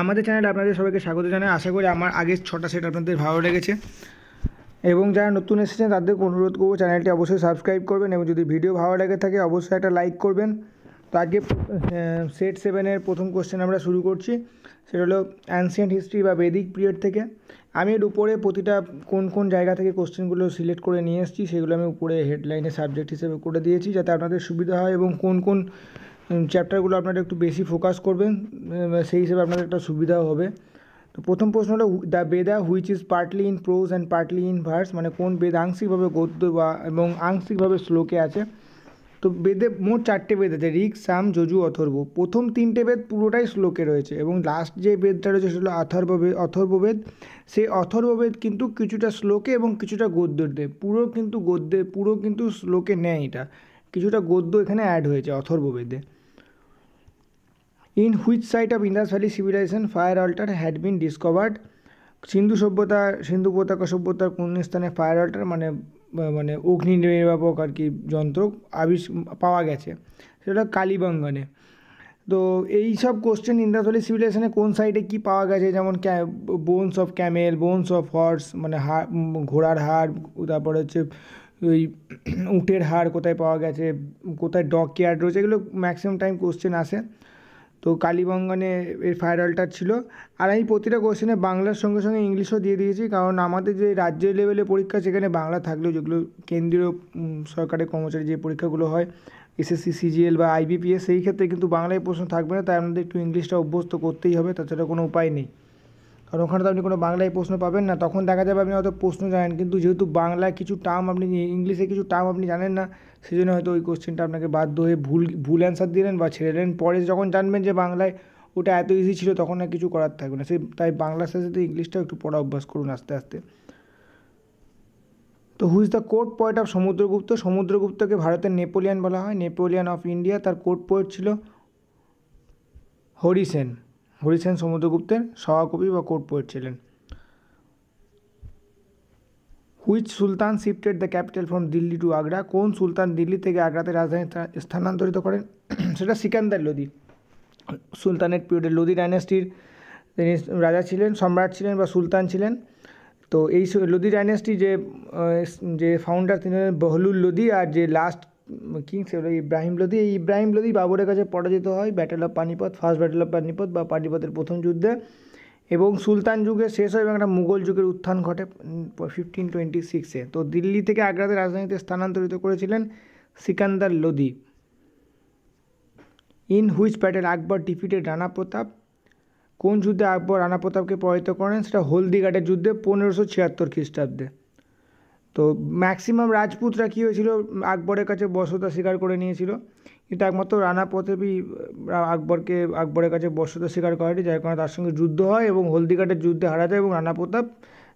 আমাদের চ্যানেলে আপনাদের সবাইকে স্বাগত জানাই আশা করি আমার আগের ছটা সেট আপনাদের ভালো লেগেছে এবং যারা নতুন এসেছেন তাদের অনুরোধ করবো চ্যানেলটি অবশ্যই সাবস্ক্রাইব করবেন এবং যদি ভিডিও ভালো লেগে থাকে অবশ্যই একটা লাইক করবেন তো আজকে সেট সেভেনের প্রথম কোশ্চেন আমরা শুরু করছি সেটা হলো অ্যান্সিয়েন্ট হিস্ট্রি বা বেদিক পিরিয়ড থেকে আমি এর উপরে প্রতিটা কোন কোন জায়গা থেকে কোশ্চেনগুলো সিলেক্ট করে নিয়ে এসেছি সেগুলো আমি উপরে হেডলাইনে সাবজেক্ট হিসেবে করে দিয়েছি যাতে আপনাদের সুবিধা হয় এবং কোন কোন চ্যাপ্টারগুলো আপনারা একটু বেশি ফোকাস করবেন সেই হিসেবে আপনাদের একটা সুবিধাও হবে তো প্রথম প্রশ্ন হলো the Veda which is partly in prose and partly in verse মানে কোন বেদ আংশিকভাবে গদ্য বা এবং আংশিকভাবে শ্লোকে আছে তো বেদে মোট চারটে বেদ আছে রিক সাম যজু অথর্ব প্রথম তিনটে বেদ পুরোটাই শ্লোকে রয়েছে এবং লাস্ট যে বেদটা রয়েছে সেটা হলো অথর্ব অথর্ববেদ সেই অথর্ববেদ কিন্তু কিছুটা শ্লোকে এবং কিছুটা গদ্যতে পুরো কিন্তু গদ্যে পুরো কিন্তু শ্লোকে নেয় এটা কিছুটা গদ্য এখানে অ্যাড হয়েছে অথর্ববেদে in which site of Indus valley civilization fire altar had been discovered Sindhu সভ্যতা সিন্ধু উপত্যকা সভ্যতার কোন স্থানে ফায়ার অল্টার মানে মানে অগ্নি নির্বাপক আর কি যন্ত্র আবিষ পাওয়া গেছে সেটা কালীবঙ্গনে তো এই সব কোশ্চেন ইন্দাস ভ্যালি সিভিলাইজেশনে কোন সাইডে কি পাওয়া গেছে যেমন bones of camel bones of horse মানে হাড় ঘোড়ার হাড় তারপরে হচ্ছে ওই উটের হাড় কোথায় পাওয়া গেছে কোথায় ডগ কেয়ার রয়েছে এগুলো ম্যাক্সিমাম টাইম কোশ্চেন আসে তো কালীবঙ্গনে এর ফাইরালটা ছিল আর আমি প্রতিটা কোশ্চেনে বাংলার সঙ্গে সঙ্গে ইংলিশও দিয়ে দিয়েছি কারণ আমাদের যে রাজ্য লেভেলে পরীক্ষা সেখানে বাংলা থাকলেও যেগুলো কেন্দ্রীয় সরকারের কর্মচারী যে পরীক্ষাগুলো হয় এসএসসি সিজিএল বা আইবিপিএস সেই ক্ষেত্রে কিন্তু বাংলায় প্রশ্ন থাকবে না তাই আমাদের একটু ইংলিশটা অভ্যস্ত করতেই হবে তাছাড়া কোনো উপায় নেই কারণ ওখানে তো আপনি কোনো বাংলায় প্রশ্ন পাবেন না তখন দেখা যাবে আপনি হয়তো প্রশ্ন জানেন কিন্তু যেহেতু বাংলায় কিছু টার্ম আপনি ইংলিশে কিছু টার্ম আপনি জানেন না সেই জন্য হয়তো ওই কোশ্চেনটা আপনাকে বাধ্য হয়ে ভুল ভুল অ্যান্সার দিলেন বা ছেড়ে দিলেন পরে যখন জানবেন যে বাংলায় ওটা এত ইজি ছিল তখন আর কিছু করার থাকবে না সে তাই বাংলার সাথে সাথে ইংলিশটাও একটু পড়া অভ্যাস করুন আস্তে আস্তে তো who's the court poet of Samudragupta সমুদ্রগুপ্তকে ভারতের নেপোলিয়ান বলা হয় নেপোলিয়ান অফ ইন্ডিয়া তার কোর্ট পয়েট ছিল হরিসেন হরিসেন সমুদ্রগুপ্তের সহকবি বা কোর্ট পোয়েট ছিলেন which sultan shifted the capital from Delhi to Agra কোন সুলতান দিল্লি থেকে আগ্রাতে রাজধানী স্থানান্তরিত করেন সেটা সিকান্দার লোদি সুলতানের পিরিয়ডে লোদি ডাইনেস্টির তিনি রাজা ছিলেন সম্রাট ছিলেন বা সুলতান ছিলেন তো এই লোদি ডাইনেস্টি যে যে ফাউন্ডার তিনি বহলুল লোদি আর যে লাস্ট কিংস ইব্রাহিম লোদি এই ইব্রাহিম লোদি বাবরের কাছে পরাজিত হয় battle of Panipat first battle of Panipat বা পানিপথের প্রথম যুদ্ধে এবং সুলতান যুগে শেষ হয় এবং একটা মুঘল যুগের উত্থান ঘটে ফিফটিন টোয়েন্টি সিক্সে তো দিল্লি থেকে আগ্রাতে রাজধানীতে স্থানান্তরিত করেছিলেন Sikandar Lodi in which battle Akbar defeated Rana Pratap কোন যুদ্ধে আকবর রানা প্রতাপকে পরাজিত করেন সেটা হলদিঘাটের যুদ্ধে পনেরোশো ছিয়াত্তর খ্রিস্টাব্দে তো ম্যাক্সিমাম রাজপুতরা কী হয়েছিল আকবরের কাছে বসতা স্বীকার করে নিয়েছিল কিন্তু একমাত্র রানা প্রতাপই আকবরকে আকবরের কাছে বসতা স্বীকার করেনি যার কারণে তার সঙ্গে যুদ্ধ হয় এবং হলদিঘাটের যুদ্ধে হারা যায় এবং রানা প্রতাপ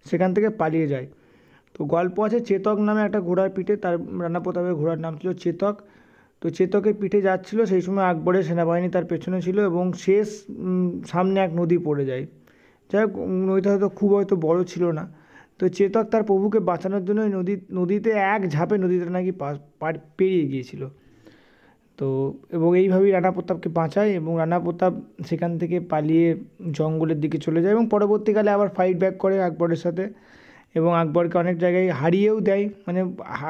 সেখান থেকে পালিয়ে যায় তো গল্প আছে চেতক নামে একটা ঘোড়ার পিঠে তার রানা প্রতাপের ঘোড়ার নাম ছিল চেতক তো চেতকের পিঠে যাচ্ছিল সেই সময় আকবরের সেনাবাহিনী তার পেছনে ছিল এবং শেষ সামনে এক নদী পড়ে যায় যাই হোক নদীটা হয়তো খুব হয়তো বড় ছিল না তো চেতক তার প্রভুকে বাঁচানোর জন্য নদী নদীতে এক ঝাঁপে নদীতে নাকি পেরিয়ে গিয়েছিল তো এবং এইভাবেই রানা প্রতাপকে বাঁচায় এবং রানা প্রতাপ সেখান থেকে পালিয়ে জঙ্গলের দিকে চলে যায় এবং পরবর্তীকালে আবার ফাইট ব্যাক করে আকবরের সাথে এবং আকবরকে অনেক জায়গায় হারিয়েও দেয় মানে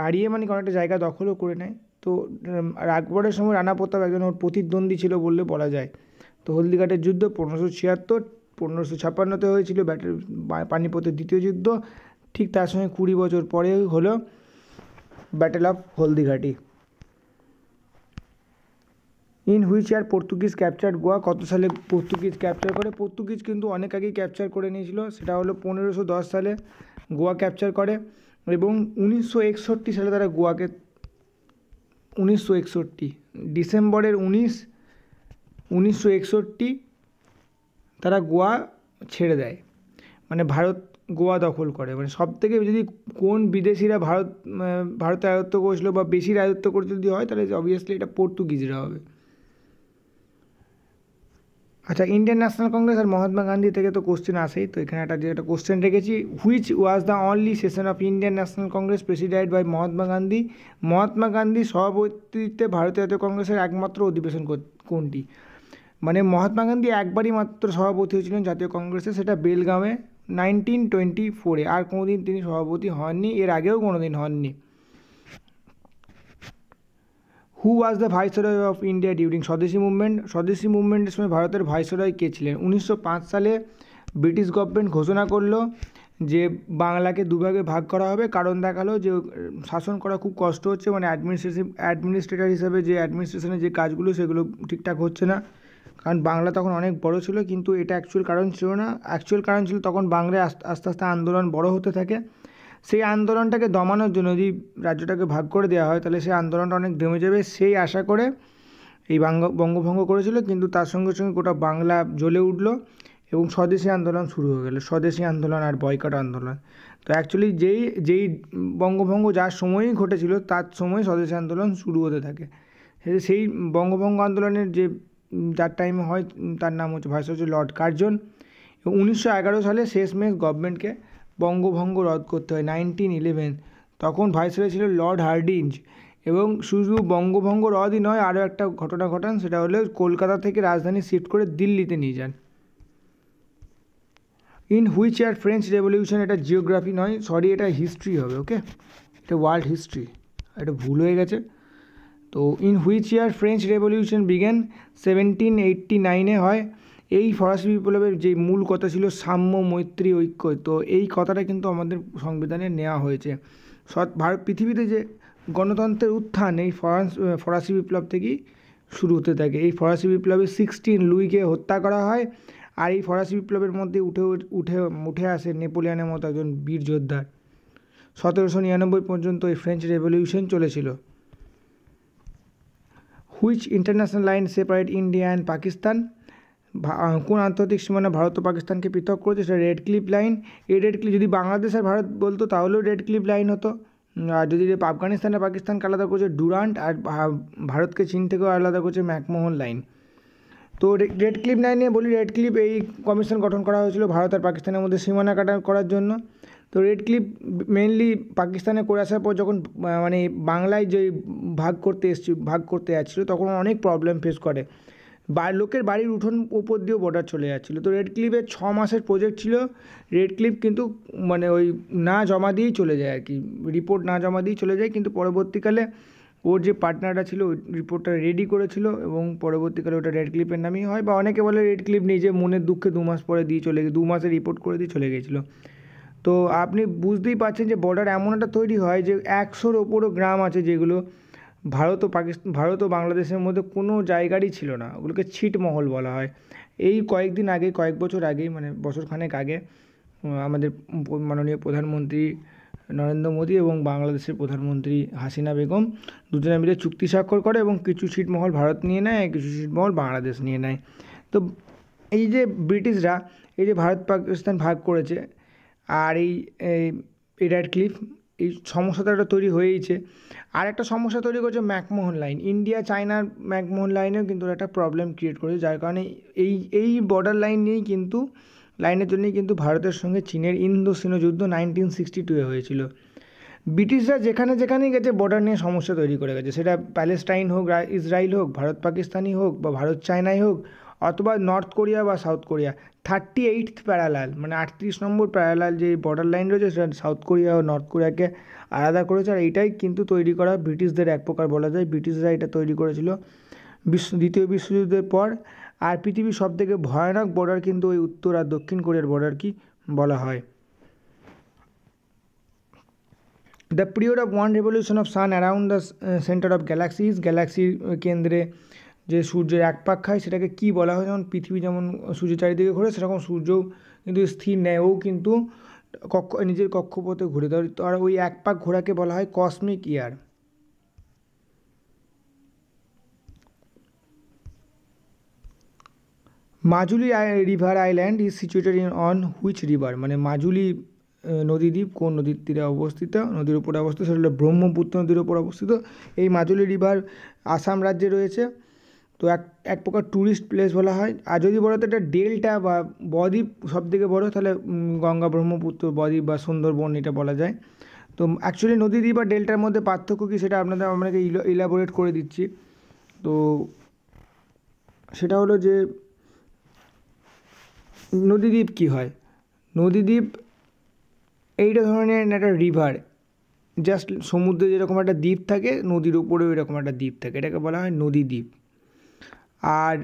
হারিয়ে মানে অনেকটা জায়গা দখলও করে নেয় তো আকবরের সময় রানা প্রতাপ একজন ওর প্রতিদ্বন্দ্বী ছিল বললে বলা যায় তো হলদিঘাটের যুদ্ধ পনেরোশো ছিয়াত্তর পনেরোশো ছাপ্পান্নতে হয়েছিল ব্যাটার পানিপথের দ্বিতীয় যুদ্ধ ঠিক তার সঙ্গে কুড়ি বছর পরে হলো battle of Haldighati in which year Portuguese capture Goa কত সালে পর্তুগিজ ক্যাপচার করে পর্তুগিজ কিন্তু অনেক আগেই ক্যাপচার করে নিয়েছিল সেটা হলো পনেরোশো দশ সালে গোয়া ক্যাপচার করে এবং উনিশশো একষট্টি সালে তারা গোয়াকে উনিশশো একষট্টি ডিসেম্বরের উনিশ উনিশশো একষট্টি তারা গোয়া ছেড়ে দেয় মানে ভারত গোয়া দখল করে মানে সব থেকে যদি কোন বিদেশিরা ভারত ভারতে আয়ত্ত করেছিল বা বেশি আয়ত্ত করতে যদি হয় তাহলে অবভিয়াসলি এটা পর্তুগিজরা হবে আচ্ছা ইন্ডিয়ান ন্যাশনাল কংগ্রেস আর মহাত্মা গান্ধী থেকে তো কোশ্চেন আসেই তো এখানে একটা যে একটা কোশ্চেন রেখেছি which was the only session of Indian National Congress presided by Mahatma Gandhi Mahatma Gandhi সভাপতিত্বে ভারতীয় কংগ্রেসের একমাত্র অধিবেশন কোনটি মানে মহাত্মা গান্ধী একবারই মাত্র সভাপতি হয়েছিলেন জাতীয় কংগ্রেসে সেটা বেলগামে নাইনটিন টোয়েন্টি ফোরে আর কোনোদিন তিনি সভাপতি হননি এর আগেও কোনোদিন হননি who was the viceroy of India during Swadeshi movement Swadeshi মুভমেন্টের সময় ভারতের ভাইসরয় কে ছিলেন উনিশশো সালে ব্রিটিশ গভর্নমেন্ট ঘোষণা করলো যে বাংলাকে দুভাগে ভাগ করা হবে কারণ দেখালো যে শাসন করা খুব কষ্ট হচ্ছে মানে অ্যাডমিনিস্ট্রেটিভ অ্যাডমিনিস্ট্রেটর হিসেবে যে অ্যাডমিনিস্ট্রেশনের যে কাজগুলো সেগুলো ঠিকঠাক হচ্ছে না কারণ বাংলা তখন অনেক বড় ছিল কিন্তু এটা অ্যাকচুয়াল কারণ ছিল না অ্যাকচুয়াল কারণ ছিল তখন বাংলায় আস্তে আস্তে আন্দোলন বড় হতে থাকে সেই আন্দোলনটাকে দমানোর জন্য যদি রাজ্যটাকে ভাগ করে দেওয়া হয় তাহলে সেই আন্দোলনটা অনেক দমে যাবে সেই আশা করে এই বাঙ্গ বঙ্গভঙ্গ করেছিল কিন্তু তার সঙ্গে সঙ্গে গোটা বাংলা জ্বলে উঠল এবং স্বদেশী আন্দোলন শুরু হয়ে গেল স্বদেশী আন্দোলন আর বয়কট আন্দোলন তো অ্যাকচুয়ালি যেই যেই বঙ্গভঙ্গ যার সময়ই ঘটেছিল তার সময় স্বদেশী আন্দোলন শুরু হতে থাকে সেই বঙ্গভঙ্গ আন্দোলনের যে যার টাইমে হয় তার নাম হচ্ছে ভাইস হচ্ছে লর্ড কার্জন এবং উনিশশো এগারো সালে শেষমেশ গভর্নমেন্টকে বঙ্গভঙ্গ রদ করতে হয় নাইনটিন ইলেভেন তখন ভাইসরয় ছিল লর্ড হার্ডিঞ্জ এবং শুধু বঙ্গভঙ্গ রদই নয় আরও একটা ঘটনা ঘটান সেটা হলো কলকাতা থেকে রাজধানী শিফট করে দিল্লিতে নিয়ে যান in which year French revolution এটা জিওগ্রাফি নয় সরি এটা হিস্ট্রি হবে ওকে এটা ওয়ার্ল্ড হিস্ট্রি এটা ভুল হয়ে গেছে তো in which year French revolution began seventeen eighty নাইনে হয় এই ফরাসি বিপ্লবের যে মূল কথা ছিল সাম্য মৈত্রী ঐক্য তো এই কথাটা কিন্তু আমাদের সংবিধানে নেওয়া হয়েছে সৎ ভারত পৃথিবীতে যে গণতন্ত্রের উত্থান এই ফরাস ফরাসি বিপ্লব থেকেই শুরু হতে থাকে এই ফরাসি বিপ্লবে সিক্সটিন লুইকে হত্যা করা হয় আর এই ফরাসি বিপ্লবের মধ্যে উঠে উঠে উঠে আসে নেপোলিয়ানের মতো একজন বীর যোদ্ধার সতেরোশো নিরানব্বই পর্যন্ত এই ফ্রেঞ্চ রেভলিউশন চলেছিল which international line separate India and Pakistan কোন আন্তর্জাতিক সীমানা ভারত ও পাকিস্তানকে পৃথক করেছে সেটা রেড ক্লিপ লাইন এই রেড ক্লিপ যদি বাংলাদেশ আর ভারত বলতো তাহলেও রেড ক্লিপ লাইন হতো আর যদি আফগানিস্তান আর পাকিস্তানকে আলাদা করছে ডুরান্ট আর ভারতকে চীন থেকেও আলাদা করছে ম্যাকমোহন লাইন তো রেড ক্লিপ লাইনে বলি রেড ক্লিপ এই কমিশন গঠন করা হয়েছিল ভারত আর পাকিস্তানের মধ্যে সীমানা কাটা করার জন্য তো রেড ক্লিফ মেনলি পাকিস্তানে করে আসার পর যখন মানে বাংলায় যে ভাগ করতে এসছি ভাগ করতে যাচ্ছিলো তখন অনেক প্রবলেম ফেস করে লোকের বাড়ির উঠোন উপর দিয়েও বর্ডার চলে যাচ্ছিলো তো রেড ক্লিফের ছ মাসের প্রজেক্ট ছিল রেড ক্লিফ কিন্তু মানে ওই না জমা দিয়েই চলে যায় আর কি রিপোর্ট না জমা দিয়েই চলে যায় কিন্তু পরবর্তীকালে ওর যে পার্টনারটা ছিল ওই রিপোর্টটা রেডি করেছিল এবং পরবর্তীকালে ওটা রেড ক্লিপের নামেই হয় বা অনেকে বলে রেড ক্লিপ নিজে মনের দুঃখে দু মাস পরে দিয়ে চলে গেছে দু মাসের রিপোর্ট করে দিয়ে চলে গেছিলো তো আপনি বুঝতেই পারছেন যে বর্ডার এমন একটা তৈরি হয় যে একশোর ওপরও গ্রাম আছে যেগুলো ভারত ও পাকিস্তান ভারত ও বাংলাদেশের মধ্যে কোনো জায়গারই ছিল না ওগুলোকে ছিটমহল বলা হয় এই কয়েকদিন আগে কয়েক বছর আগেই মানে বছরখানেক আগে আমাদের মাননীয় প্রধানমন্ত্রী নরেন্দ্র মোদী এবং বাংলাদেশের প্রধানমন্ত্রী হাসিনা বেগম দুজনে মিলে চুক্তি স্বাক্ষর করে এবং কিছু ছিটমহল ভারত নিয়ে নেয় কিছু ছিটমহল বাংলাদেশ নিয়ে নেয় তো এই যে ব্রিটিশরা এই যে ভারত পাকিস্তান ভাগ করেছে আর এই এটার ক্লিফ এই সমস্যাটা একটা তৈরি হয়েইছে আর একটা সমস্যা তৈরি করছে ম্যাকমোহন লাইন ইন্ডিয়া চায়নার ম্যাকমোহন লাইনেও কিন্তু একটা প্রবলেম ক্রিয়েট করেছে যার কারণে এই এই বর্ডার লাইন নিয়েই কিন্তু লাইনের জন্যই কিন্তু ভারতের সঙ্গে চীনের ইন্দো সিনো যুদ্ধ নাইনটিন সিক্সটি টুয়ে হয়েছিল ব্রিটিশরা যেখানে যেখানেই গেছে বর্ডার নিয়ে সমস্যা তৈরি করে গেছে সেটা প্যালেস্টাইন হোক ইসরায়েল হোক ভারত পাকিস্তানি হোক বা ভারত চায়নাই হোক অথবা নর্থ কোরিয়া বা South Korea thirty eighth parallel মানে আটত্রিশ নম্বর প্যারালাল যে বর্ডার লাইন রয়েছে সেটা সাউথ কোরিয়া ও নর্থ কোরিয়াকে আলাদা করেছে আর এটাই কিন্তু তৈরি করা ব্রিটিশদের এক প্রকার বলা যায় ব্রিটিশরা এটা তৈরি করেছিল বিশ্ব দ্বিতীয় বিশ্বযুদ্ধের পর আর পৃথিবীর সবথেকে ভয়ানক বর্ডার কিন্তু ওই উত্তর আর দক্ষিণ কোরিয়ার বর্ডার কি বলা হয় the period of one revolution of sun around the centre of galaxies গ্যালাক্সির কেন্দ্রে যে সূর্যের এক পাক খায় সেটাকে কি বলা হয় যেমন পৃথিবী যেমন সূর্যের চারিদিকে ঘোরে সেরকম সূর্যও কিন্তু স্থির নেয় ও কিন্তু কক্ষ নিজের কক্ষপথে ঘুরে তার ওই এক পাক ঘোরাকে বলা হয় cosmic year Majuli river island is situated in on which river মানে মাজুলি নদীদ্বীপ কোন নদীর তীরে অবস্থিত নদীর উপরে অবস্থিত সেটা হলো ব্রহ্মপুত্র নদীর উপর অবস্থিত এই মাজুলি রিভার আসাম রাজ্যে রয়েছে তো এক এক প্রকার ট্যুরিস্ট প্লেস বলা হয় আর যদি বলো তো এটা ডেল্টা বা বদ্বীপ সবথেকে বড় তাহলে গঙ্গা ব্রহ্মপুত্র বদ্বীপ বা সুন্দরবন এটা বলা যায় তো অ্যাকচুয়ালি নদীদ্বীপ বা ডেল্টার মধ্যে পার্থক্য কী সেটা আপনাদের আপনাকে ইলাবোরেট করে দিচ্ছি তো সেটা হলো যে নদীদ্বীপ কি হয় নদীদ্বীপ এইটা ধরনের একটা রিভার জাস্ট সমুদ্রে যেরকম একটা দ্বীপ থাকে নদীর উপরেও এরকম একটা দ্বীপ থাকে এটাকে বলা হয় নদীদ্বীপ আর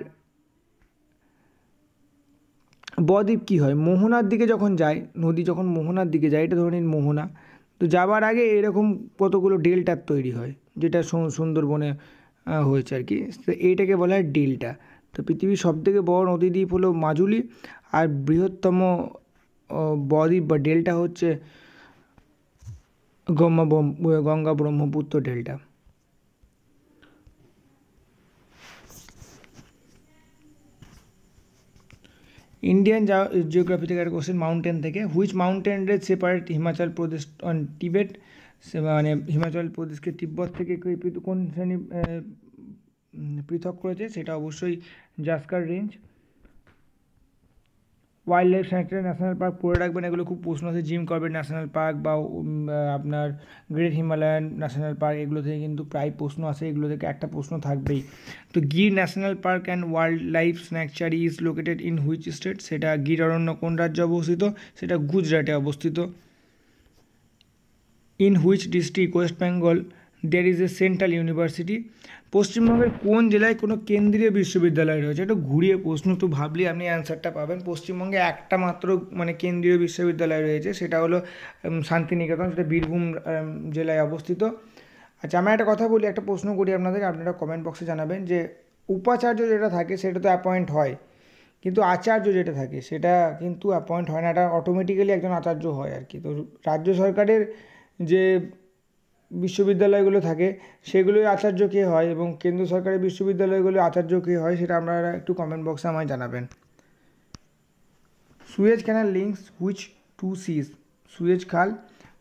বদ্বীপ কী হয় মোহনার দিকে যখন যায় নদী যখন মোহনার দিকে যায় এটা ধরে নিন মোহনা তো যাবার আগে এরকম কতগুলো ডেল্টার তৈরি হয় যেটা সুন্দরবনে হয়েছে আর কি তো এইটাকে বলা হয় ডেল্টা তো পৃথিবীর সবথেকে বড় নদী দ্বীপ হলো মাজুলি আর বৃহত্তম বদ্বীপ বা ডেল্টা হচ্ছে Ganga Brahmaputra delta Indian geography থেকে একটা কোশ্চেন মাউন্টেন থেকে which mountain range separate Himachal Pradesh on Tibet মানে হিমাচল প্রদেশকে তিব্বত থেকে কোন শ্রেণী পৃথক করেছে সেটা অবশ্যই Zanskar range wildlife sanctuary national park পড়ে রাখবেন এগুলো খুব প্রশ্ন আছে জিম করবেট ন্যাশনাল পার্ক বা আপনার গ্রেট হিমালয়ান ন্যাশনাল পার্ক এগুলো থেকে কিন্তু প্রায় প্রশ্ন আছে এগুলো থেকে একটা প্রশ্ন থাকবেই তো Gir national park and wildlife sanctuary is located in which state সেটা গির অরণ্য কোন রাজ্যে অবস্থিত সেটা গুজরাটে অবস্থিত in which district West Bengal there is a central university পশ্চিমবঙ্গের কোন জেলায় কোনো কেন্দ্রীয় বিশ্ববিদ্যালয় রয়েছে এটা ঘুরিয়ে প্রশ্ন একটু ভাবলে আপনি অ্যান্সারটা পাবেন পশ্চিমবঙ্গে একটা মাত্র মানে কেন্দ্রীয় বিশ্ববিদ্যালয় রয়েছে সেটা হলো শান্তিনিকেতন সেটা বীরভূম জেলায় অবস্থিত আচ্ছা আমি একটা কথা বলি একটা প্রশ্ন করি আপনাদের আপনারা কমেন্ট বক্সে জানাবেন যে উপাচার্য যেটা থাকে সেটা তো অ্যাপয়েন্ট হয় কিন্তু আচার্য যেটা থাকে সেটা কিন্তু অ্যাপয়েন্ট হয় না এটা অটোমেটিক্যালি একজন আচার্য হয় আর কি তো রাজ্য সরকারের যে বিশ্ববিদ্যালয়গুলো থাকে সেগুলোই আচার্য কে হয় এবং কেন্দ্র সরকারি বিশ্ববিদ্যালয়গুলো আচার্য কে হয় সেটা আপনারা একটু কমেন্ট বক্সে আমায় জানাবেন Suez canal links which two seas Suez খাল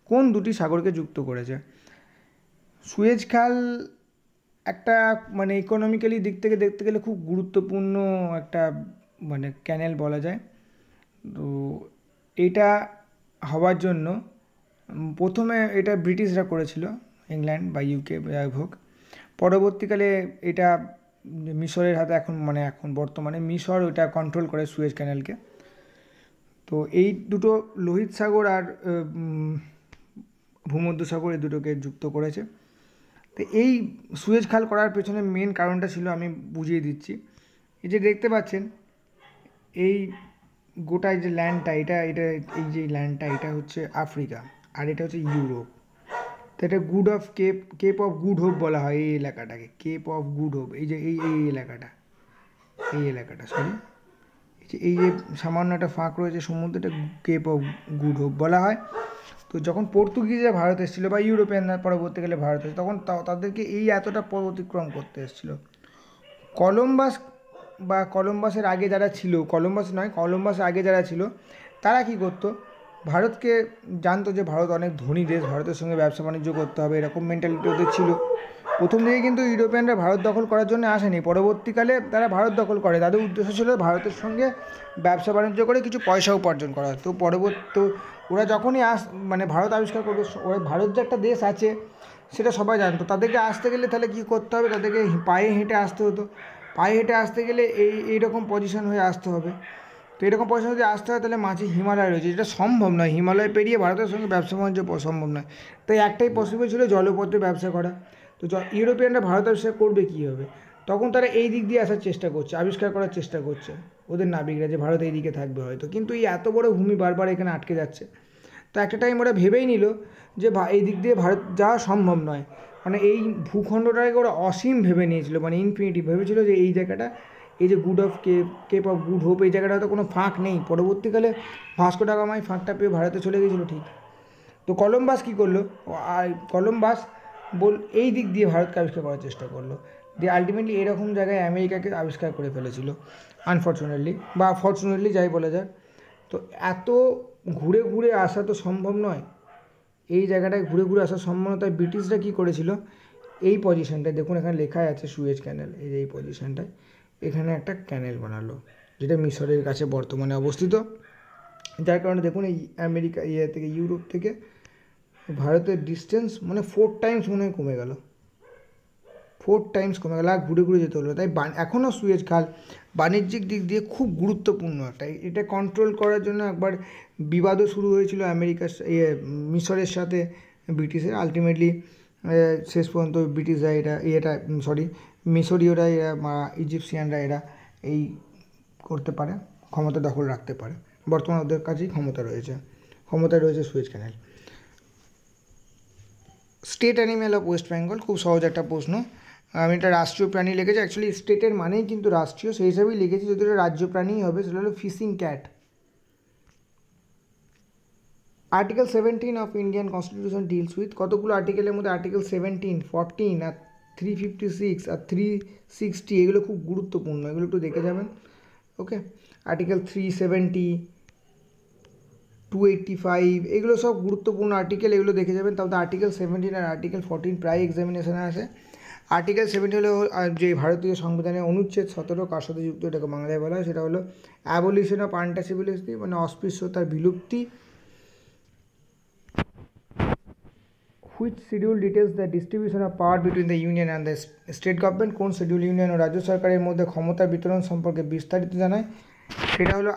কোন দুটি সাগরকে যুক্ত করেছে সুয়েজ খাল একটা মানে ইকোনমিক্যালি দিক থেকে দেখতে গেলে খুব গুরুত্বপূর্ণ একটা মানে ক্যানেল বলা যায় তো এটা হওয়ার জন্য প্রথমে এটা ব্রিটিশরা করেছিল ইংল্যান্ড বা ইউকে যাই হোক পরবর্তীকালে এটা মিশরের হাতে এখন মানে এখন বর্তমানে মিশর ওটা কন্ট্রোল করে সুয়েজ ক্যানেলকে তো এই দুটো লোহিত সাগর আর ভূমধ্যসাগর এই দুটোকে যুক্ত করেছে তো এই সুয়েজ খাল করার পেছনে মেন কারণটা ছিল আমি বুঝিয়ে দিচ্ছি এই যে দেখতে পাচ্ছেন এই গোটা যে ল্যান্ডটা এটা এটা এই যে ল্যান্ডটা এটা হচ্ছে আফ্রিকা আর এটা হচ্ছে ইউরোপ তো এটা Good of Cape Cape of Good Hope বলা হয় এই এলাকাটাকে কেপ অফ গুড হোপ এই যে এই এই এলাকাটা এই এলাকাটা সরি এই যে সামান্য একটা ফাঁক রয়েছে সমুদ্রটা কেপ অফ গুড হোপ বলা হয় তো যখন পর্তুগিজরা ভারত এসেছিলো বা ইউরোপিয়ানরা পরবর্তীকালে ভারত এসেছে তখন তাদেরকে এই এতটা পথ অতিক্রম করতে এসেছিলো কলম্বাস বা কলম্বাসের আগে যারা ছিল কলম্বাস নয় কলম্বাসের আগে যারা ছিল তারা কি করতো ভারতকে জানতো যে ভারত অনেক ধনী দেশ ভারতের সঙ্গে ব্যবসা বাণিজ্য করতে হবে এরকম মেন্টালিটি ওদের ছিল প্রথম দিকে কিন্তু ইউরোপিয়ানরা ভারত দখল করার জন্য আসেনি পরবর্তীকালে তারা ভারত দখল করে তাদের উদ্দেশ্য ছিল ভারতের সঙ্গে ব্যবসা বাণিজ্য করে কিছু পয়সা উপার্জন করা তো পরবর্তী ওরা যখনই আস মানে ভারত আবিষ্কার করবে ওরা ভারত যে একটা দেশ আছে সেটা সবাই জানতো তাদেরকে আসতে গেলে তাহলে কী করতে হবে তাদেরকে পায়ে হেঁটে আসতে হতো পায়ে হেঁটে আসতে গেলে এই এইরকম পজিশন হয়ে আসতে হবে তো এরকম পয়সা যদি আসতে হয় তাহলে মাঝে হিমালয় রয়েছে যেটা সম্ভব নয় হিমালয় পেরিয়ে ভারতের সঙ্গে ব্যবসা বাণিজ্য সম্ভব নয় তাই একটাই পসিবল ছিল জলপথে ব্যবসা করা তো ইউরোপিয়ানরা ভারত ব্যবসা করবে কী হবে তখন তারা এই দিক দিয়ে আসার চেষ্টা করছে আবিষ্কার করার চেষ্টা করছে ওদের নাবিকরা যে ভারত এই দিকে থাকবে হয়তো কিন্তু এই এত বড় ভূমি বারবার এখানে আটকে যাচ্ছে তো একটা টাইম ওরা ভেবেই নিল যে এই দিক দিয়ে ভারত যাওয়া সম্ভব নয় মানে এই ভূখণ্ডটাকে ওরা অসীম ভেবে নিয়েছিল মানে ইনফিনিটি ভেবেছিল যে এই জায়গাটা এই যে Good of Cape Cape of Good Hope এই জায়গাটা তো কোনো ফাঁক নেই পরবর্তীকালে ভাস্কো ডাগামাই ফাঁকটা পেয়ে ভারতে চলে গেছিলো ঠিক তো কলম্বাস কী করলো আর কলম্বাস বল এই দিক দিয়ে ভারতকে আবিষ্কার করার চেষ্টা করলো দিয়ে আলটিমেটলি এরকম জায়গায় আমেরিকাকে আবিষ্কার করে ফেলেছিল আনফর্চুনেটলি বা ফর্চুনেটলি যাই বলা যাক তো এত ঘুরে ঘুরে আসা তো সম্ভব নয় এই জায়গাটায় ঘুরে ঘুরে আসা সম্ভব নয় তাই ব্রিটিশরা কী করেছিল এই পজিশানটায় দেখুন এখানে লেখাই আছে সুয়েজ ক্যানেল এই যে এই পজিশানটায় এখানে একটা ক্যানেল বানালো যেটা মিশরের কাছে বর্তমানে অবস্থিত যার কারণে দেখুন এই আমেরিকা ইয়ে থেকে ইউরোপ থেকে ভারতের ডিস্টেন্স মানে ফোর টাইমস মনে হয় কমে গেল ফোর টাইমস কমে গেল আর ঘুরে ঘুরে যেতে হলো তাই এখনও সুয়েজ খাল বাণিজ্যিক দিক দিয়ে খুব গুরুত্বপূর্ণ একটা এটা কন্ট্রোল করার জন্য একবার বিবাদও শুরু হয়েছিল আমেরিকার ইয়ে মিশরের সাথে ব্রিটিশের আলটিমেটলি শেষ পর্যন্ত ব্রিটিশরা এটা ইয়েটা সরি মিশরীয়রা এরা বা ইজিপসিয়ানরা এরা এই করতে পারে ক্ষমতা দখল রাখতে পারে বর্তমানে ওদের কাছেই ক্ষমতা রয়েছে ক্ষমতায় রয়েছে Suez canal state animal of West Bengal খুব সহজ একটা প্রশ্ন আমি এটা রাষ্ট্রীয় প্রাণী লিখেছি অ্যাকচুয়ালি স্টেটের মানেই কিন্তু রাষ্ট্রীয় সেই হিসাবেই লিখেছি যদি এটা রাজ্য প্রাণীই হবে সেটা হলো fishing cat article seventeen of Indian constitution deals with কতগুলো আর্টিকেলের মধ্যে আর্টিকেল সেভেন্টিন ফর্টিন আর থ্রি ফিফটি সিক্স আর থ্রি সিক্সটি এগুলো খুব গুরুত্বপূর্ণ এগুলো একটু দেখে যাবেন okay article three seventy two eighty five এগুলো সব গুরুত্বপূর্ণ আর্টিকেল এগুলো দেখে যাবেন তাহলে আর্টিকেল সেভেন্টিন আর আর্টিকেল ফোরটিন প্রায় এক্সামিনেশানে আসে আর্টিকেল সেভেন্টি হলো যে ভারতীয় সংবিধানের অনুচ্ছেদ সতেরো কার সাথে যুক্ত এটাকে বাংলায় বলা হয় সেটা হলো অ্যাবলিউশন অফ আনটাচেবিলিটি মানে অস্পৃশ্যতার বিলুপ্তি which schedule details the distribution of power between the union and the state government কোন schedule union ও রাজ্য সরকারের মধ্যে ক্ষমতা বিতরণ সম্পর্কে বিস্তারিত জানায় সেটা হলো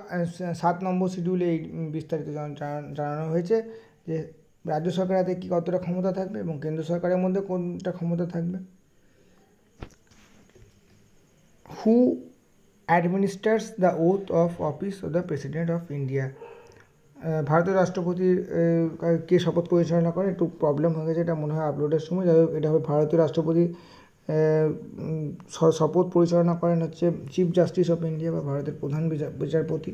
সাত নম্বর শিডিউলে এই বিস্তারিত জানানো হয়েছে যে রাজ্য সরকারের হাতে কী কতটা ক্ষমতা থাকবে এবং কেন্দ্র সরকারের মধ্যে কোনটা ক্ষমতা থাকবে who administers the oath of office of the president of India ভারতের রাষ্ট্রপতির কে শপথ পরিচালনা করেন একটু প্রবলেম হয়ে গেছে এটা মনে হয় আপলোডের সময় যাই হোক এটা হবে ভারতীয় রাষ্ট্রপতি শপথ পরিচালনা করেন হচ্ছে চিফ জাস্টিস অফ ইন্ডিয়া বা ভারতের প্রধান বিচারপতি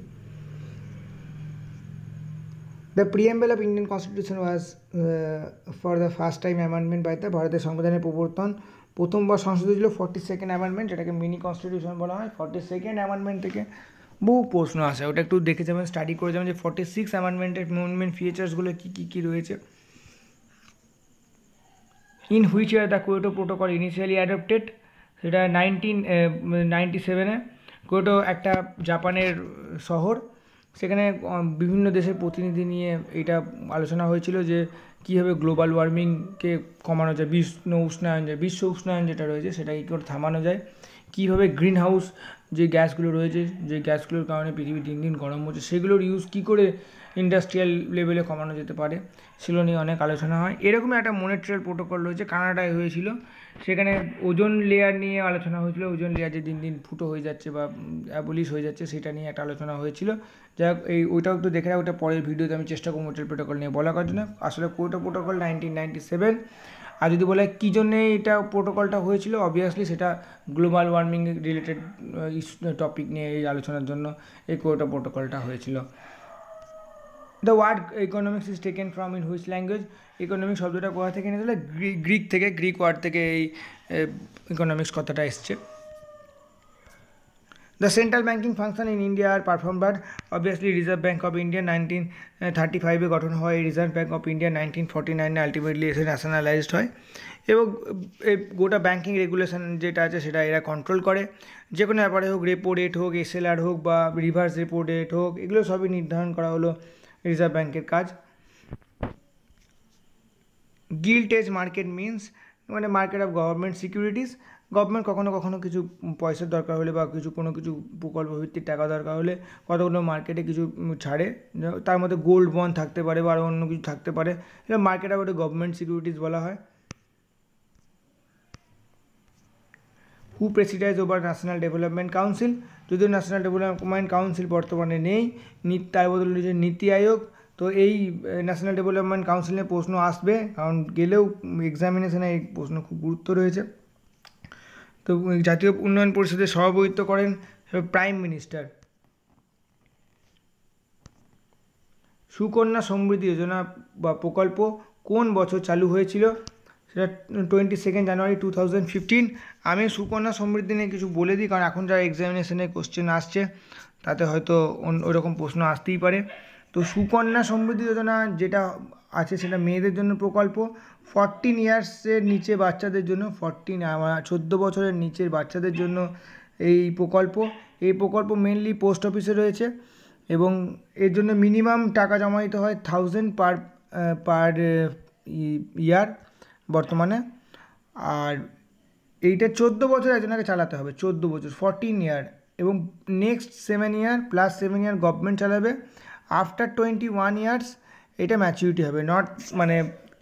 the preamble of Indian constitution was for the first time amendment by the ভারতের সংবিধানের প্রবর্তন প্রথমবার সংশোধন ছিল ফর্টি সেকেন্ড অ্যামেন্ডমেন্ট যেটাকে মিনি কনস্টিটিউশন বলা হয় ফর্টি সেকেন্ড অ্যামেন্ডমেন্ট থেকে বহু প্রশ্ন আসে ওটা একটু দেখে যাবেন স্টাডি করে যাবেন যে ফর্টি সিক্স অ্যামেন্ডমেন্টের মুভমেন্ট ফিচার্সগুলো কী কী কী রয়েছে in which year the Kyoto protocol initially adopted সেটা নাইনটিন নাইনটি সেভেনে কোয়েটো একটা জাপানের শহর সেখানে বিভিন্ন দেশের প্রতিনিধি নিয়ে এটা আলোচনা হয়েছিল যে কীভাবে গ্লোবাল ওয়ার্মিংকে কমানো যায় বিশ্ব উষ্ণায়ন যায় বিশ্ব উষ্ণায়ন যেটা রয়েছে সেটাকে করে থামানো যায় কীভাবে গ্রিন হাউস যে গ্যাসগুলো রয়েছে যে গ্যাসগুলোর কারণে পৃথিবী দিন দিন গরম হচ্ছে সেগুলোর ইউজ কী করে ইন্ডাস্ট্রিয়াল লেভেলে কমানো যেতে পারে সেগুলো নিয়ে অনেক আলোচনা হয় এরকমই একটা মনিটরিয়াল প্রোটোকল রয়েছে কানাডায় হয়েছিল সেখানে ওজন লেয়ার নিয়ে আলোচনা হয়েছিল ওজন লেয়ার যে দিন দিন ফুটো হয়ে যাচ্ছে বা অ্যাবলিশ হয়ে যাচ্ছে সেটা নিয়ে একটা আলোচনা হয়েছিল যা এই ওইটাও একটু দেখে ওটা পরের ভিডিওতে আমি চেষ্টা করবো মনিটরিয়াল প্রোটোকল নিয়ে বলা করার জন্য আসলে Kyoto protocol nineteen ninety seven আর যদি বলে কী জন্যে এটা প্রোটোকলটা হয়েছিল অবভিয়াসলি সেটা গ্লোবাল ওয়ার্মিং রিলেটেড টপিক নিয়ে এই আলোচনার জন্য এই কোটা প্রোটোকলটা হয়েছিল the word economics is taken from in which language economic শব্দটা কোথা থেকে নিয়ে গ্রিক থেকে গ্রিক ওয়ার্ড থেকে এই ইকোনমিক্স uh, কথাটা এসছে The central banking function in India are performed by obviously Reserve Bank of India 1935 এ গঠন হয় Reserve Bank of India nineteen forty নাইনে আলটিমেটলি এসে ন্যাশনালাইজড হয় এবং গোটা ব্যাঙ্কিং রেগুলেশন যেটা আছে সেটা এরা কন্ট্রোল করে যে কোনো ব্যাপারে হোক রেপো রেট হোক এসএলআর হোক বা রিভার্স রেপো রেট হোক এগুলো সবই নির্ধারণ করা হলো রিজার্ভ ব্যাঙ্কের কাজ গিল্ড টেজ মার্কেট মিনস মানে market of government securities government কখনো কখনো কিছু পয়সার দরকার হলে বা কিছু কোনো কিছু প্রকল্প ভিত্তিক টাকা দরকার হলে কতগুলো মার্কেটে কিছু ছাড়ে তার মধ্যে গোল্ড বন্ড থাকতে পারে বা আরও অন্য কিছু থাকতে পারে এটা মার্কেট আবার গভর্নমেন্ট সিকিউরিটিস বলা হয় who presides over National Development Council যদিও ন্যাশনাল ডেভেলপমেন্ট কাউন্সিল বর্তমানে নেই তার বদলে যে নীতি আয়োগ তো এই ন্যাশনাল ডেভেলপমেন্ট কাউন্সিলে প্রশ্ন আসবে কারণ গেলেও এক্সামিনেশানে এই প্রশ্ন খুব গুরুত্ব রয়েছে তো জাতীয় উন্নয়ন পরিষদের সভাপতিত্ব করেন প্রাইম মিনিস্টার সুকন্যা সমৃদ্ধি যোজনা বা প্রকল্প কোন বছর চালু হয়েছিল সেটা twenty second January two thousand fifteen আমি সুকন্যা সমৃদ্ধি নিয়ে কিছু বলে দিই কারণ এখন যারা এক্সামিনেশনে কোশ্চেন আসছে তাতে হয়তো ওরকম প্রশ্ন আসতেই পারে তো সুকন্যা সমৃদ্ধি যোজনা যেটা আছে সেটা মেয়েদের জন্য প্রকল্প ফরটিন ইয়ার্সের নিচে বাচ্চাদের জন্য ফরটিন চোদ্দো বছরের নিচের বাচ্চাদের জন্য এই প্রকল্প এই প্রকল্প মেনলি পোস্ট অফিসে রয়েছে এবং এর জন্য মিনিমাম টাকা জমা দিতে হয় থাউজেন্ড পার পার ইয়ার বর্তমানে আর এইটা চোদ্দো বছর একজনকে চালাতে হবে চোদ্দো বছর ফরটিন ইয়ার এবং next seven year plus seven year government চালাবে আফটার টোয়েন্টি ওয়ান ইয়ার্স এটা ম্যাচিউরিটি হবে নট মানে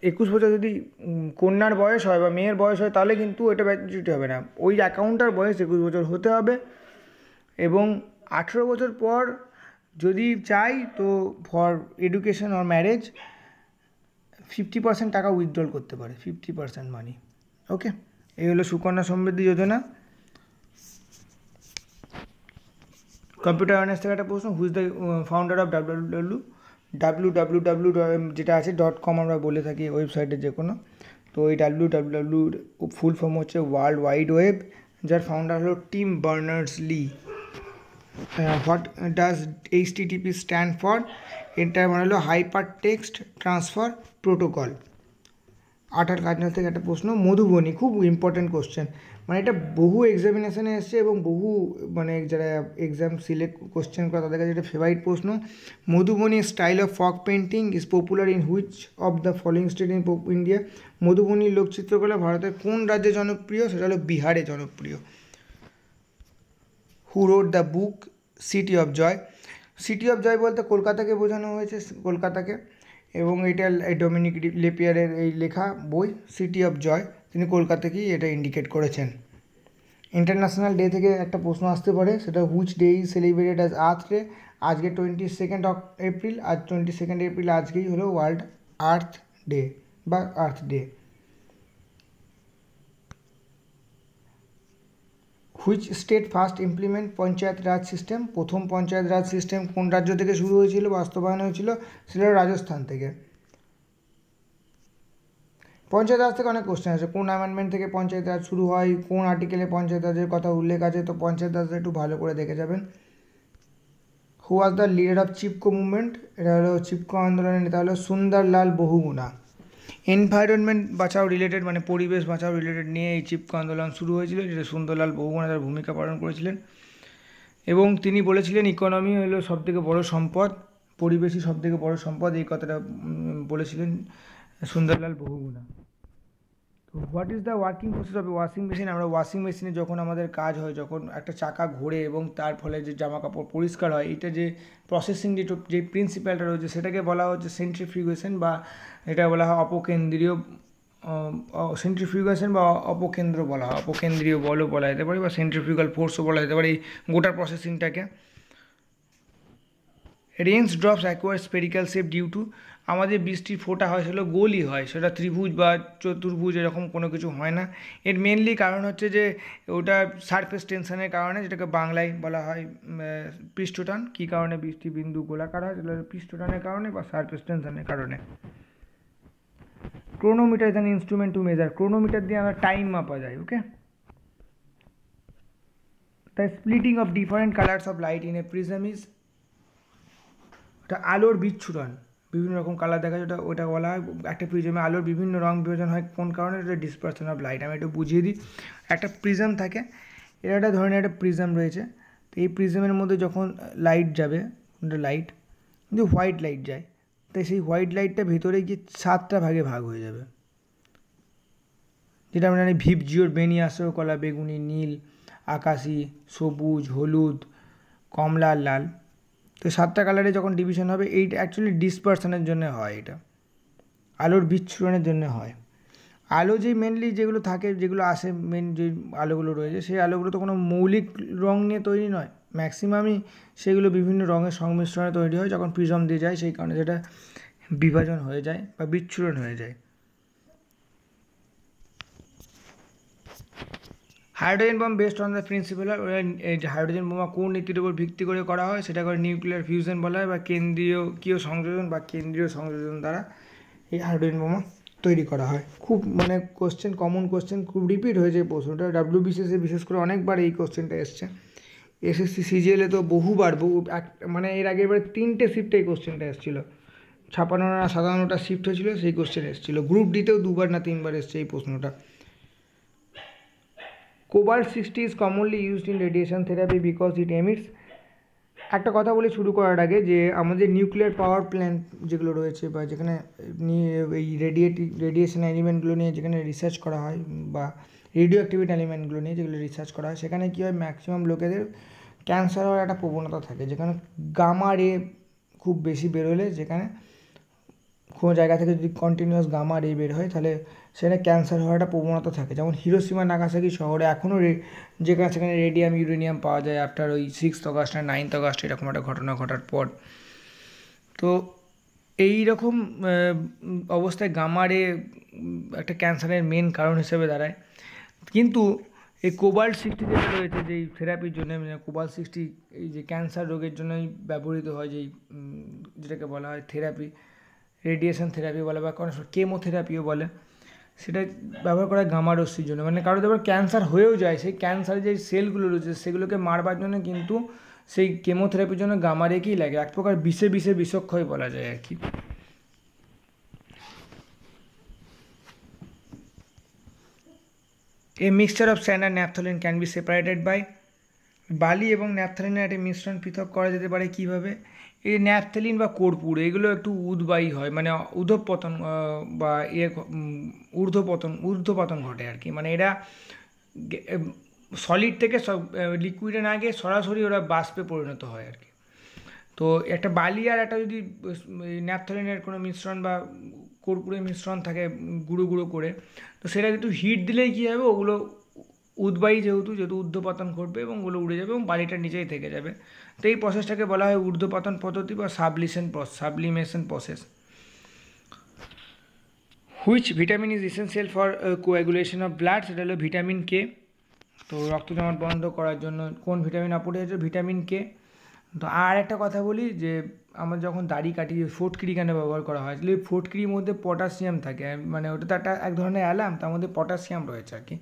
একুশ বছর যদি কন্যার বয়স হয় বা মেয়ের বয়স হয় তাহলে কিন্তু এটা ম্যাচুরিটি হবে না ওই অ্যাকাউন্টটার বয়স একুশ বছর হতে হবে এবং আঠেরো বছর পর যদি চাই তো for education or marriage fifty percent টাকা উইথড্রল করতে পারে ফিফটি পার্সেন্ট মানি ওকে এই হলো সুকন্যা সমৃদ্ধি যোজনা কম্পিউটার অনার্স থেকে একটা প্রশ্ন who's the founder of W W W W W যেটা আছে ডট কম আমরা বলে থাকি ওয়েবসাইটে যে কোনো তো এই ডাব্লু ডাব্লু ডাব্লুর ফুল ফর্ম হচ্ছে ওয়ার্ল্ড ওয়াইড ওয়েব যার ফাউন্ডার হলো Tim Berners Lee what does HTTP stand for এটা মানে হলো হাইপার টেক্সট ট্রান্সফার প্রোটোকল আঠার কার্ডিনাল থেকে একটা প্রশ্ন মধুবনী খুব ইম্পর্ট্যান্ট কোশ্চেন মানে এটা বহু এক্সামিনেশানে এসছে এবং বহু মানে যারা এক্সাম সিলেক্ট কোশ্চেন করা তাদের কাছে একটা ফেভারিট প্রশ্ন Madhubani style of folk painting is popular in which of the following state in India মধুবনীর লোকচিত্রকলা ভারতের কোন রাজ্যে জনপ্রিয় সেটা হলো বিহারে জনপ্রিয় who wrote the book City of Joy City of Joy বলতে কলকাতাকে বোঝানো হয়েছে কলকাতাকে এবং এটা ডোমিনিক লেপিয়ারের এই লেখা বই সিটি অফ জয় তিনি কলকাতা এটা ইন্ডিকেট করেছেন ইন্টারন্যাশনাল ডে থেকে একটা প্রশ্ন আসতে পারে সেটা which day is celebrated as Earth Day আজকে টোয়েন্টি সেকেন্ড অফ এপ্রিল আজ টোয়েন্টি সেকেন্ড এপ্রিল আজকেই হলো ওয়ার্ল্ড আর্থ ডে বা Earth Day which state first implement Panchayat Raj system প্রথম পঞ্চায়েত রাজ সিস্টেম কোন রাজ্য থেকে শুরু হয়েছিল বাস্তবায়ন হয়েছিল সেটা রাজস্থান থেকে পঞ্চায়েত রাজ থেকে অনেক কোশ্চেন আছে কোন অ্যামেন্ডমেন্ট থেকে পঞ্চায়েত রাজ শুরু হয় কোন আর্টিকেলে পঞ্চায়েত রাজের কথা উল্লেখ আছে তো পঞ্চায়েত রাজ একটু ভালো করে দেখে যাবেন who was the leader of Chipko movement এটা হলো চিপকো আন্দোলনের নেতা হলো সুন্দরলাল বহুগুণা এনভায়রনমেন্ট বাঁচাও রিলেটেড মানে পরিবেশ বাঁচাও রিলেটেড নিয়ে এই চিপকা আন্দোলন শুরু হয়েছিল যেটা সুন্দরলাল বহুগুণা তার ভূমিকা পালন করেছিলেন এবং তিনি বলেছিলেন ইকোনমি হলো সবথেকে বড় সম্পদ পরিবেশই সবথেকে বড় সম্পদ এই কথাটা বলেছিলেন Sunderlal Bahuguna what is the working process of washing machine আমরা ওয়াশিং মেশিনে যখন আমাদের কাজ হয় যখন একটা চাকা ঘোরে এবং তার ফলে যে জামা কাপড় পরিষ্কার হয় এটা যে প্রসেসিং যে যে প্রিন্সিপালটা রয়েছে সেটাকে বলা হচ্ছে সেন্ট্রিফিউগেশন বা এটা বলা হয় অপকেন্দ্রীয় সেন্ট্রিফিউগেশন বা অপকেন্দ্র বলা হয় অপকেন্দ্রীয় বলও বলা যেতে পারে বা সেন্ট্রিফিউগাল ফোর্সও বলা যেতে পারে এই গোটা প্রসেসিংটাকে rain drops acquire spherical shape due to আমাদের বৃষ্টি ফোটা হয় সেগুলো গোলই হয় সেটা ত্রিভুজ বা চতুর্ভুজ এরকম কোনো কিছু হয় না এর মেনলি কারণ হচ্ছে যে ওটা সারফেস টেনশনের কারণে যেটাকে বাংলায় বলা হয় পৃষ্ঠটান কী কারণে বৃষ্টি বিন্দু গোলাকার হয় সেটা পৃষ্ঠটানের কারণে বা সারফেস টেনশনের কারণে chronometer then instrument to measure chronometer দিয়ে আমরা টাইম মাপা যায় ওকে তাই splitting of different colours of light in a prism is ওটা আলোর বিচ্ছুরণ বিভিন্ন রকম কালার দেখা যায় ওটা ওটা বলা হয় একটা প্রিজমে আলোর বিভিন্ন রং বিভাজন হয় কোন কারণে এটা ডিসপারশন অফ লাইট আমি একটু বুঝিয়ে দিই একটা প্রিজম থাকে এটা একটা ধরনের একটা প্রিজম রয়েছে তো এই প্রিজমের মধ্যে যখন লাইট যাবে লাইট কিন্তু হোয়াইট লাইট যায় তাই সেই হোয়াইট লাইটটা ভেতরে গিয়ে সাতটা ভাগে ভাগ হয়ে যাবে যেটা আমরা জানি ভিপ জিওর বেনিয়াসো কলা বেগুনি নীল আকাশি সবুজ হলুদ কমলা লাল তো সাতটা কালারে যখন ডিভিশন হবে এইটা অ্যাকচুয়ালি ডিসপারশনের জন্য হয় এটা আলোর বিচ্ছুরণের জন্য হয় আলো যে মেনলি যেগুলো থাকে যেগুলো আসে মেন যে আলোগুলো রয়েছে সেই আলোগুলো তো কোনো মৌলিক রং নিয়ে তৈরি নয় ম্যাক্সিমামই সেগুলো বিভিন্ন রঙের সংমিশ্রণে তৈরি হয় যখন প্রিজম দিয়ে যায় সেই কারণে সেটা বিভাজন হয়ে যায় বা বিচ্ছুরণ হয়ে যায় hydrogen bomb based on the principle এই যে হাইড্রোজেন বোমা কোন নীতির উপর ভিত্তি করে করা হয় সেটা করে নিউক্লিয়ার ফিউশন বলা হয় বা কেন্দ্রীয় কিয় সংযোজন বা কেন্দ্রীয় সংযোজন দ্বারা এই হাইড্রোজেন বোমা তৈরি করা হয় খুব মানে কোশ্চেন কমন কোশ্চেন খুব রিপিট হয়েছে প্রশ্নটা ডাব্লিউ বিসিএসে বিশেষ করে অনেকবার এই কোশ্চেনটা এসছে এসএসসি সিজিএলে তো বহুবার বহু এক মানে এর আগে এবার তিনটে শিফটে এই কোশ্চেনটা এসেছিলো ছাপানোটা সাতান্নটা শিফট হয়েছিল সেই কোশ্চেন এসেছিলো গ্রুপ ডিতেও দুবার না তিনবার এসছে এই প্রশ্নটা cobalt sixty is commonly used in radiation therapy because it emits একটা কথা বলে শুরু করার আগে যে আমাদের নিউক্লিয়ার পাওয়ার প্ল্যান্ট যেগুলো রয়েছে বা যেখানে এই রেডিয়েটি রেডিয়েশন এলিমেন্টগুলো নিয়ে যেখানে রিসার্চ করা হয় বা রেডিও অ্যাক্টিভিটি এলিমেন্টগুলো নিয়ে যেগুলো রিসার্চ করা হয় সেখানে কী হয় ম্যাক্সিমাম লোকেদের ক্যান্সার হওয়ার একটা প্রবণতা থাকে যেখানে গামা রে খুব বেশি বেরোলে যেখানে কোনো জায়গা থেকে যদি কন্টিনিউয়াস গামা রে বের হয় তাহলে সেটা ক্যান্সার হওয়ার একটা প্রবণতা থাকে যেমন হিরোসীমা নাগাসাকি শহরে এখনও যেখানে সেখানে রেডিয়াম ইউরেনিয়াম পাওয়া যায় আফটার ওই সিক্স অগাস্ট আর নাইনথ অগাস্ট এরকম একটা ঘটনা ঘটার পর তো এই রকম অবস্থায় গামারে একটা ক্যান্সারের মেন কারণ হিসেবে দাঁড়ায় কিন্তু এই কোবাল্ট সিক্সটি যেটা রয়েছে যেই থেরাপির জন্য কোবাল্ট মানে সিক্সটি এই যে ক্যান্সার রোগের জন্যই ব্যবহৃত হয় যেই যেটাকে বলা হয় থেরাপি রেডিয়েশন থেরাপি বলে বা কোনো কেমোথেরাপিও বলে সেটা ব্যবহার করা গামার রশ্মির জন্য মানে কারোর আবার ক্যান্সার হয়েও যায় সেই ক্যান্সারের যে সেলগুলো রয়েছে সেগুলোকে মারবার জন্য কিন্তু সেই কেমোথেরাপির জন্য গামারেকেই লাগে এক প্রকার বিষে বিষে বিষক্ষয় বলা যায় আর কি a mixture of sand and naphthalene can be separated by বালি এবং ন্যাপথলিনের একটি মিশ্রণ পৃথক করা যেতে পারে কিভাবে এই ন্যাফথেলিন বা কর্পূর এগুলো একটু উদ্বায়ী হয় মানে ঊর্ধ্বপতন বা এ ঊর্ধ্বপতন ঊর্ধ্বপতন ঘটে আর কি মানে এরা সলিড থেকে সব লিকুইডে না গিয়ে সরাসরি ওরা বাষ্পে পরিণত হয় আর কি তো একটা বালি আর একটা যদি ন্যাপথলিনের কোনো মিশ্রণ বা কর্পূরের মিশ্রণ থাকে গুঁড়ো গুঁড়ো করে তো সেটা একটু হিট দিলেই কী হবে ওগুলো উদ্বায়ী যেহেতু যেহেতু উদ্যপাতন ঘটবে এবং ওগুলো উড়ে যাবে এবং বালিটা নিচেই থেকে যাবে তো এই প্রসেসটাকে বলা হয় ঊর্ধ্বপাতন পদ্ধতি বা সাবলিসেন sublimation process which vitamin is essential for coagulation of blood সেটা হলো ভিটামিন কে তো রক্ত জমাট বন্ধ করার জন্য কোন ভিটামিন অপরিহার্য ভিটামিন কে তো আর একটা কথা বলি যে আমরা যখন দাড়ি কাটি ফোটকিরি কেন ব্যবহার করা হয় আসলে ফোটকিরির মধ্যে পটাশিয়াম থাকে মানে ওটা তো একটা এক ধরনের অ্যালার্ম তার মধ্যে পটাশিয়াম রয়েছে আর কি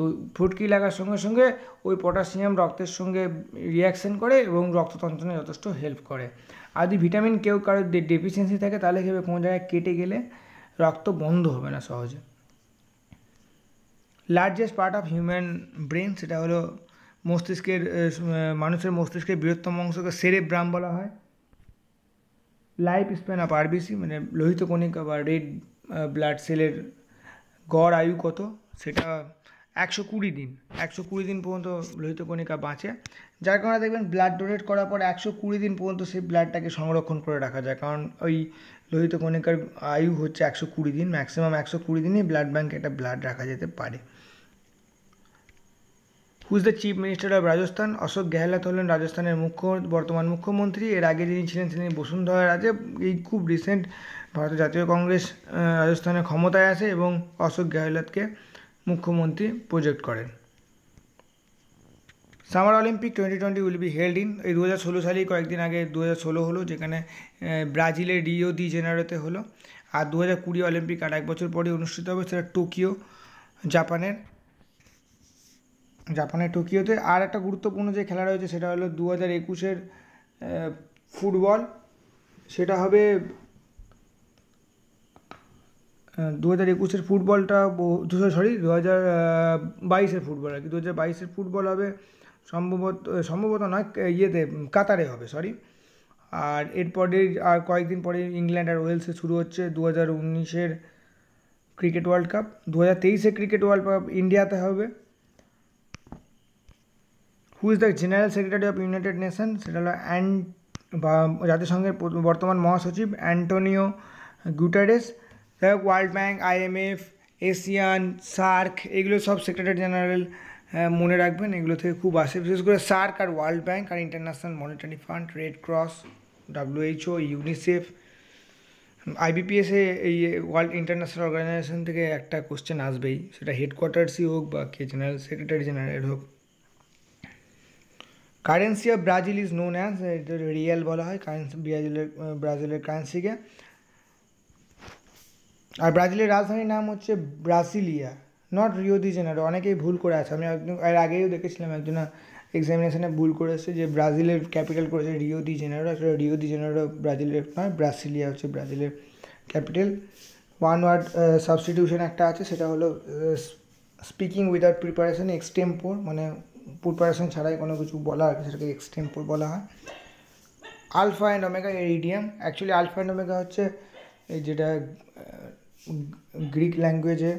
তো ফুটকি লাগার সঙ্গে সঙ্গে ওই পটাশিয়াম রক্তের সঙ্গে রিয়াকশান করে এবং রক্ততন্ত্রণে যথেষ্ট হেল্প করে আর যদি ভিটামিন কেউ কারোর ডেফিসিয়েন্সি থাকে তাহলে কীভাবে কোনো জায়গায় কেটে গেলে রক্ত বন্ধ হবে না সহজে largest part of human brain সেটা হলো মস্তিষ্কের মানুষের মস্তিষ্কের বৃহত্তম অংশকে সেরে ব্রাম বলা হয় লাইফ স্প্যান অফ আরবিসি মানে লোহিত কণিকা বা রেড ব্লাড সেলের গড় আয়ু কত সেটা একশো কুড়ি দিন একশো কুড়ি দিন পর্যন্ত লোহিত কণিকা বাঁচে যার কারণে দেখবেন ব্লাড ডোনেট করার পর একশো কুড়ি দিন পর্যন্ত সেই ব্লাডটাকে সংরক্ষণ করে রাখা যায় কারণ ওই লোহিত কণিকার আয়ু হচ্ছে একশো কুড়ি দিন ম্যাক্সিমাম একশো কুড়ি দিনই ব্লাড ব্যাঙ্কে একটা ব্লাড রাখা যেতে পারে who's the chief minister of Rajasthan Ashok Gehlot হলেন রাজস্থানের মুখ্য বর্তমান মুখ্যমন্ত্রী এর আগে যিনি ছিলেন তিনি বসুন্ধরা রাজে এই খুব রিসেন্ট ভারতীয় জাতীয় কংগ্রেস রাজস্থানে ক্ষমতায় আসে এবং অশোক গেহলতকে মুখ্যমন্ত্রী প্রজেক্ট করেন summer Olympic twenty twenty will be held in এই দু হাজার ষোলো সালেই কয়েকদিন আগে দু হাজার ষোলো হলো যেখানে ব্রাজিলের রিও দি জেনারেতে হলো আর দু হাজার কুড়ি অলিম্পিক আর এক বছর পরে অনুষ্ঠিত হবে সেটা টোকিও জাপানের জাপানের টোকিওতে আর একটা গুরুত্বপূর্ণ যে খেলা রয়েছে সেটা হলো দু হাজার একুশের ফুটবল সেটা হবে দু হাজার একুশের ফুটবলটা দুশো সরি দু হাজার বাইশের ফুটবল আর কি দু হাজার বাইশের ফুটবল হবে সম্ভবত সম্ভবত না ইয়েতে কাতারে হবে সরি আর এরপরে আর কয়েকদিন পরে ইংল্যান্ড আর ওয়েলসে শুরু হচ্ছে দু হাজার উনিশের ক্রিকেট ওয়ার্ল্ড কাপ দু হাজার তেইশে ক্রিকেট ওয়ার্ল্ড কাপ ইন্ডিয়াতে হবে who is the general secretary of United Nation সেটা হলো অ্যান্ড বা জাতিসংঘের বর্তমান মহাসচিব অ্যান্টোনিও গুটারেস তে world bank IMF ASEAN SAARC এগুলা সব সেক্রেটারি জেনারেল মনে রাখবেন এগুলা থেকে খুব আসে বিশেষ করে সার্ক আর ওয়াল্ড ব্যাংক আর international monetary fund red cross WHO UNICEF IBPS এ এই ওয়ার্ল্ড ইন্টারন্যাশনাল অর্গানাইজেশন থেকে একটা क्वेश्चन আসবেই সেটা হেডকোয়ার্টারস হোক বা কে চ্যানেল সেক্রেটারি জেনারেল হোক currency of Brazil is known as the real বলা হয় কারেন্স ব্রাজিলের ব্রাজিলের কারেন্সিকে আর ব্রাজিলের রাজধানীর নাম হচ্ছে Brasilia not Rio de Janeiro অনেকেই ভুল করে আছে আমি একদম এর আগেও দেখেছিলাম একজন এক্সামিনেশানে ভুল করে যে ব্রাজিলের ক্যাপিটাল করেছে রিও দি জেনারো আসলে রিও দি জেনারো ব্রাজিলের নয় ব্রাসিলিয়া হচ্ছে ব্রাজিলের ক্যাপিটাল ওয়ান ওয়ার্ড সাবস্টিটিউশন একটা আছে সেটা হলো স্পিকিং উইদাউট প্রিপারেশন এক্সটেম্পোর মানে প্রিপারেশন ছাড়াই কোনো কিছু বলা আর সেটাকে এক্সটেম্পোর বলা হয় আলফা অ্যান্ড ওমেগা এর idiom actually alpha and omega হচ্ছে যেটা গ্রিক ল্যাঙ্গুয়েজে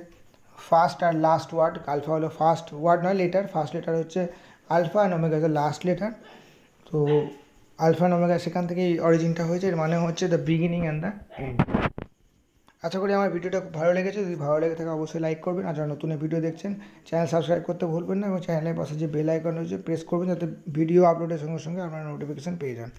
ফার্স্ট আর লাস্ট ওয়ার্ড আলফা হলো ফার্স্ট ওয়ার্ড নয় লেটার ফার্স্ট লেটার হচ্ছে আলফা অ্যান্ড ওমেগা হচ্ছে লাস্ট লেটার তো আলফা অ্যান্ড ওমেগা সেখান থেকেই অরিজিনটা হয়েছে এর মানে হচ্ছে the beginning and the end আশা করি আমার ভিডিওটা খুব ভালো লেগেছে যদি ভালো লেগে থাকে অবশ্যই লাইক করবেন আর যারা নতুন ভিডিও দেখছেন চ্যানেল সাবস্ক্রাইব করতে ভুলবেন না এবং চ্যানেলের পাশে যে বেল আইকন রয়েছে প্রেস করবেন যাতে ভিডিও আপলোডের সঙ্গে সঙ্গে আপনারা নোটিফিকেশান পেয়ে যান